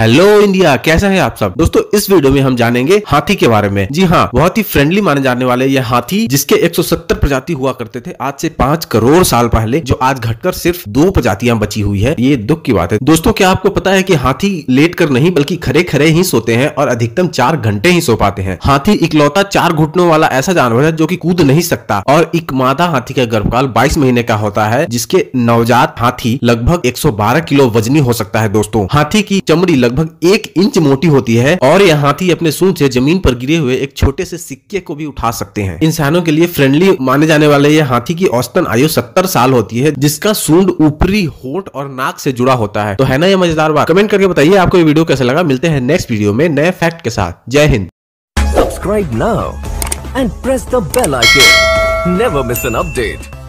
hello India कैसे हैं आप सब दोस्तों इस वीडियो में हम जानेंगे हाथी के बारे में जी हाँ बहुत ही फ्रेंडली माने जाने वाले ये हाथी जिसके 170 प्रजाति हुआ करते थे आज से पांच करोड़ साल पहले जो आज घटकर सिर्फ दो प्रजातियां बची हुई है ये दुख की बात है दोस्तों क्या आपको पता है की हाथी लेट कर नहीं बल्कि खरे खरे ही सोते हैं और अधिकतम चार घंटे ही सो पाते हैं हाथी इकलौता चार घुटनों वाला ऐसा जानवर है जो की कूद नहीं सकता और एक मादा हाथी का गर्भकाल बाईस महीने का होता है जिसके नवजात हाथी लगभग एक किलो वजनी हो सकता है दोस्तों हाथी की चमड़ी लगभग एक इंच मोटी होती है और ये हाथी अपने सूंड से जमीन पर गिरे हुए एक छोटे से सिक्के को भी उठा सकते हैं इंसानों के लिए फ्रेंडली माने जाने वाले ये हाथी की औसतन आयु सत्तर साल होती है जिसका सूंड ऊपरी होट और नाक से जुड़ा होता है तो है ना ये मजेदार बात कमेंट करके बताइए आपको ये वीडियो कैसे लगा मिलते हैं नेक्स्ट वीडियो में नए फैक्ट के साथ जय हिंद subscribe now and press the bell icon never miss an update